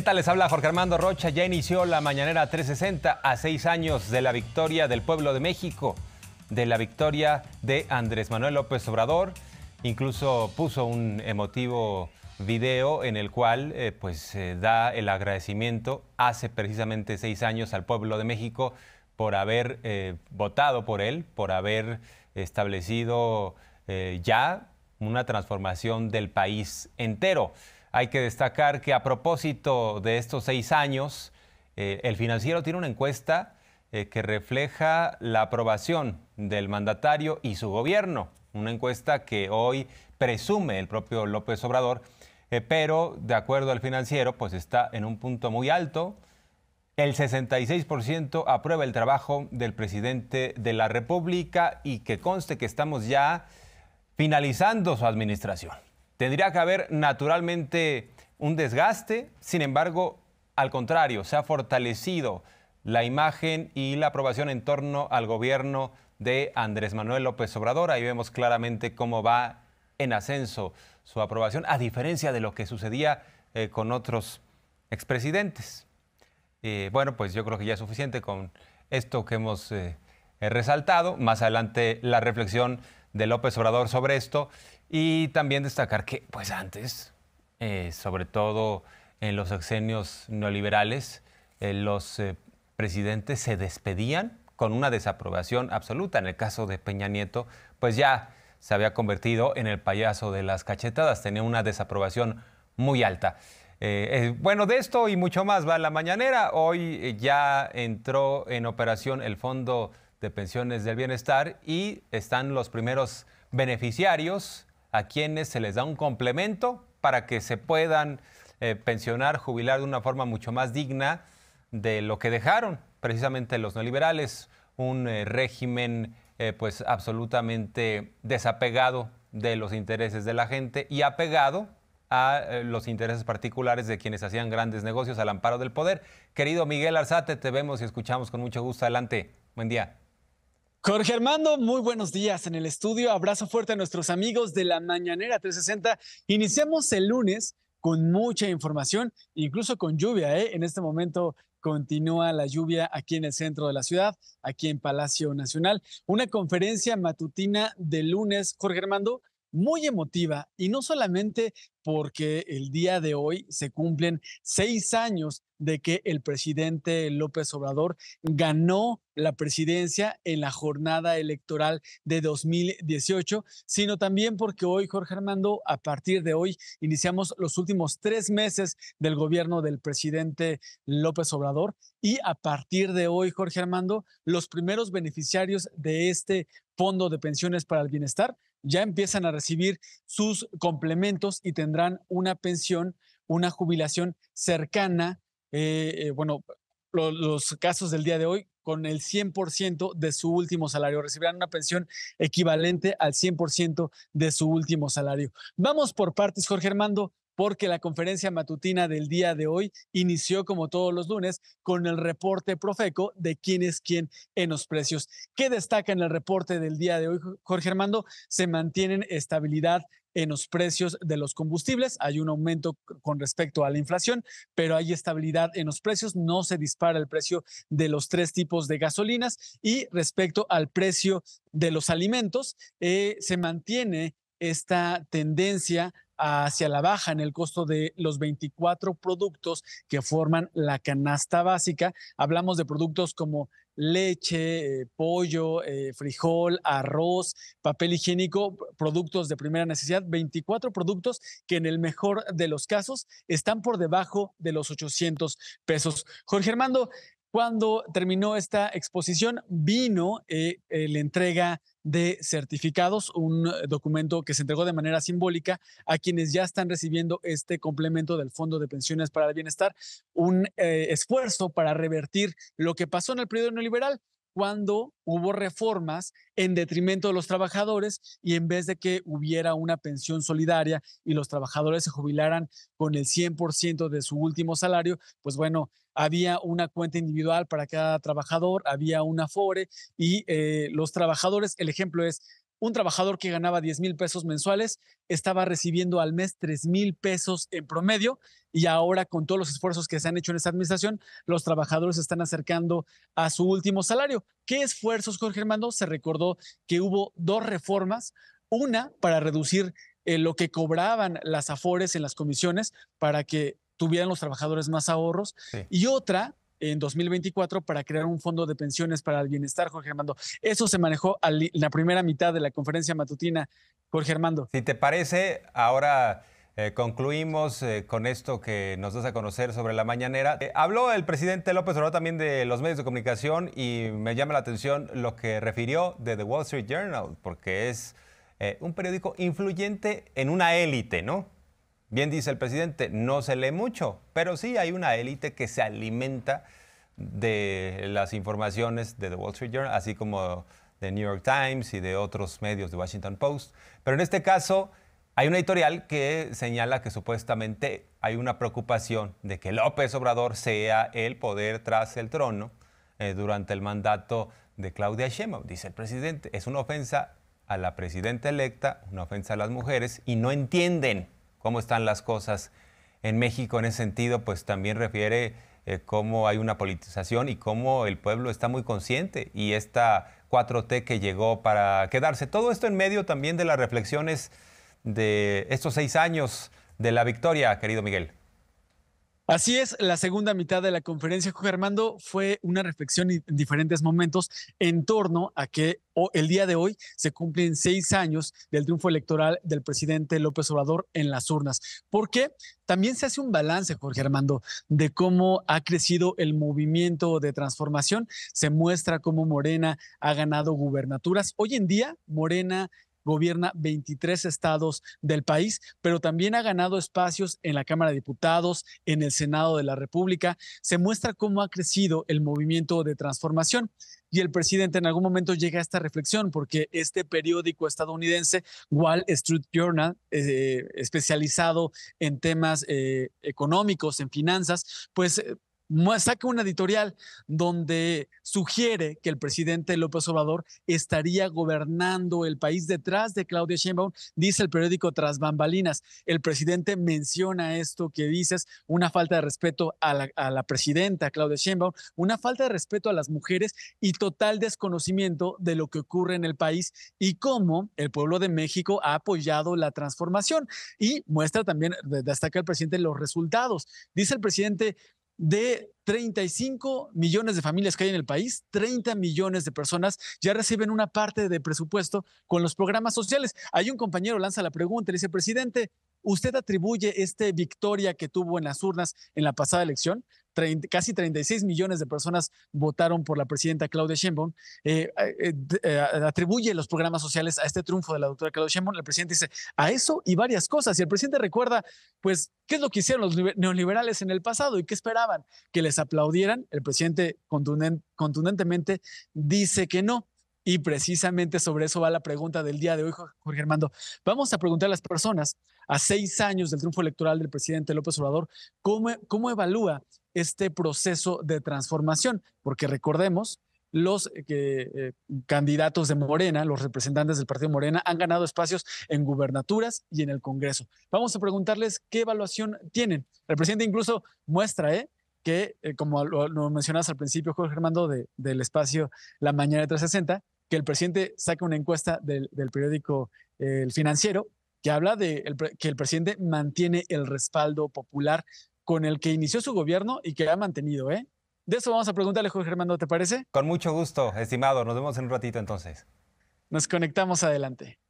¿Qué tal les habla Jorge Armando Rocha? Ya inició la mañanera 360 a seis años de la victoria del pueblo de México, de la victoria de Andrés Manuel López Obrador. Incluso puso un emotivo video en el cual eh, pues eh, da el agradecimiento hace precisamente seis años al pueblo de México por haber eh, votado por él, por haber establecido ya una transformación del país entero. Hay que destacar que a propósito de estos seis años, eh, el financiero tiene una encuesta eh, que refleja la aprobación del mandatario y su gobierno, una encuesta que hoy presume el propio López Obrador, eh, pero de acuerdo al financiero, pues está en un punto muy alto. El 66% aprueba el trabajo del presidente de la República y que conste que estamos ya finalizando su administración. Tendría que haber naturalmente un desgaste, sin embargo, al contrario, se ha fortalecido la imagen y la aprobación en torno al gobierno de Andrés Manuel López Obrador. Ahí vemos claramente cómo va en ascenso su aprobación, a diferencia de lo que sucedía eh, con otros expresidentes. Eh, bueno, pues yo creo que ya es suficiente con esto que hemos eh, resaltado. Más adelante la reflexión de López Obrador sobre esto. Y también destacar que, pues antes, eh, sobre todo en los exenios neoliberales, eh, los eh, presidentes se despedían con una desaprobación absoluta. En el caso de Peña Nieto, pues ya se había convertido en el payaso de las cachetadas, tenía una desaprobación muy alta. bueno, de esto y mucho más va la mañanera. Hoy ya entró en operación el Fondo de Pensiones del Bienestar y están los primeros beneficiarios a quienes se les da un complemento para que se puedan eh, pensionar, jubilar de una forma mucho más digna de lo que dejaron precisamente los neoliberales, un eh, régimen eh, pues absolutamente desapegado de los intereses de la gente y apegado a los intereses particulares de quienes hacían grandes negocios al amparo del poder. Querido Miguel Arzate, te vemos y escuchamos con mucho gusto. Adelante, buen día. Jorge Armando, muy buenos días en el estudio. Abrazo fuerte a nuestros amigos de la Mañanera 360. Iniciamos el lunes con mucha información, incluso con lluvia. ¿eh? En este momento continúa la lluvia aquí en el centro de la ciudad, aquí en Palacio Nacional. Una conferencia matutina de lunes, Jorge Armando, muy emotiva y no solamente porque el día de hoy se cumplen seis años de que el presidente López Obrador ganó la presidencia en la jornada electoral de 2018, sino también porque hoy, Jorge Armando, a partir de hoy iniciamos los últimos tres meses del gobierno del presidente López Obrador y a partir de hoy, Jorge Armando, los primeros beneficiarios de este Fondo de Pensiones para el Bienestar, ya empiezan a recibir sus complementos y tendrán una pensión, una jubilación cercana, eh, eh, bueno, los casos del día de hoy, con el 100% de su último salario. Recibirán una pensión equivalente al 100% de su último salario. Vamos por partes, Jorge Armando porque la conferencia matutina del día de hoy inició como todos los lunes con el reporte Profeco de quién es quién en los precios. ¿Qué destaca en el reporte del día de hoy, Jorge Armando? Se mantiene estabilidad en los precios de los combustibles. Hay un aumento con respecto a la inflación, pero hay estabilidad en los precios. No se dispara el precio de los tres tipos de gasolinas y respecto al precio de los alimentos, eh, se mantiene esta tendencia hacia la baja en el costo de los 24 productos que forman la canasta básica. Hablamos de productos como leche, eh, pollo, eh, frijol, arroz, papel higiénico, productos de primera necesidad, 24 productos que en el mejor de los casos están por debajo de los 800 pesos. Jorge Armando, cuando terminó esta exposición, vino eh, la entrega de certificados, un eh, documento que se entregó de manera simbólica a quienes ya están recibiendo este complemento del Fondo de Pensiones para el Bienestar, un eh, esfuerzo para revertir lo que pasó en el periodo neoliberal cuando hubo reformas en detrimento de los trabajadores y en vez de que hubiera una pensión solidaria y los trabajadores se jubilaran con el 100% de su último salario, pues bueno, había una cuenta individual para cada trabajador, había un Afore y eh, los trabajadores, el ejemplo es, un trabajador que ganaba 10 mil pesos mensuales estaba recibiendo al mes 3 mil pesos en promedio y ahora con todos los esfuerzos que se han hecho en esta administración, los trabajadores se están acercando a su último salario. ¿Qué esfuerzos, Jorge Armando? Se recordó que hubo dos reformas, una para reducir eh, lo que cobraban las afores en las comisiones para que tuvieran los trabajadores más ahorros. Y otra en 2024 para crear un fondo de pensiones para el bienestar, Jorge Armando. Eso se manejó en la primera mitad de la conferencia matutina, Jorge Armando. Si te parece, ahora eh, concluimos eh, con esto que nos das a conocer sobre la mañanera. Eh, habló el presidente López Obrador también de los medios de comunicación y me llama la atención lo que refirió de The Wall Street Journal, porque es un periódico influyente en una élite, ¿no? Bien dice el presidente, no se lee mucho, pero sí hay una élite que se alimenta de las informaciones de The Wall Street Journal, así como de New York Times y de otros medios de Washington Post. Pero en este caso hay una editorial que señala que supuestamente hay una preocupación de que López Obrador sea el poder tras el trono eh, durante el mandato de Claudia Sheinbaum, dice el presidente. Es una ofensa a la presidenta electa, una ofensa a las mujeres y no entienden cómo están las cosas en México en ese sentido, pues también refiere eh, cómo hay una politización y cómo el pueblo está muy consciente y esta 4T que llegó para quedarse. Todo esto en medio también de las reflexiones de estos seis años de la victoria, querido Miguel. Así es, la segunda mitad de la conferencia, Jorge Armando, fue una reflexión en diferentes momentos en torno a que el día de hoy se cumplen seis años del triunfo electoral del presidente López Obrador en las urnas. Porque también se hace un balance, Jorge Armando, de cómo ha crecido el movimiento de transformación. Se muestra cómo Morena ha ganado gubernaturas. Hoy en día, Morena gobierna 23 estados del país, pero también ha ganado espacios en la Cámara de Diputados, en el Senado de la República. Se muestra cómo ha crecido el movimiento de transformación y el presidente en algún momento llega a esta reflexión porque este periódico estadounidense, Wall Street Journal, eh, especializado en temas eh, económicos, en finanzas, pues eh, saca una editorial donde sugiere que el presidente López Obrador estaría gobernando el país detrás de Claudia Sheinbaum, dice el periódico Tras Bambalinas. El presidente menciona esto que dices, una falta de respeto a la, a presidenta Claudia Sheinbaum, una falta de respeto a las mujeres y total desconocimiento de lo que ocurre en el país y cómo el pueblo de México ha apoyado la transformación. Y muestra también, destaca el presidente, los resultados. Dice el presidente, de 35 millones de familias que hay en el país, 30 millones de personas ya reciben una parte de presupuesto con los programas sociales. Hay un compañero lanza la pregunta, le dice, presidente, ¿Usted atribuye esta victoria que tuvo en las urnas en la pasada elección? casi 36 millones de personas votaron por la presidenta Claudia Sheinbaum. Eh, eh, eh, atribuye los programas sociales a este triunfo de la doctora Claudia Sheinbaum. El presidente dice a eso y varias cosas. Y el presidente recuerda, pues, qué es lo que hicieron los neoliberales en el pasado y qué esperaban, que les aplaudieran. El presidente contundentemente dice que no. Y precisamente sobre eso va la pregunta del día de hoy, Jorge Armando. Vamos a preguntar a las personas a seis años del triunfo electoral del presidente López Obrador, ¿cómo, e-, evalúa este proceso de transformación? Porque recordemos, los eh, eh, candidatos de Morena, los representantes del Partido Morena, han ganado espacios en gubernaturas y en el Congreso. Vamos a preguntarles qué evaluación tienen. El presidente incluso muestra, ¿eh? que, eh, como lo, mencionas al principio, Jorge Armando, del espacio La Mañana de 360, que el presidente saca una encuesta del, periódico eh, El Financiero que habla de que el presidente mantiene el respaldo popular con el que inició su gobierno y que ha mantenido. ¿eh? De eso vamos a preguntarle, Jorge Armando, ¿te parece? Con mucho gusto, estimado. Nos vemos en un ratito entonces. Nos conectamos adelante.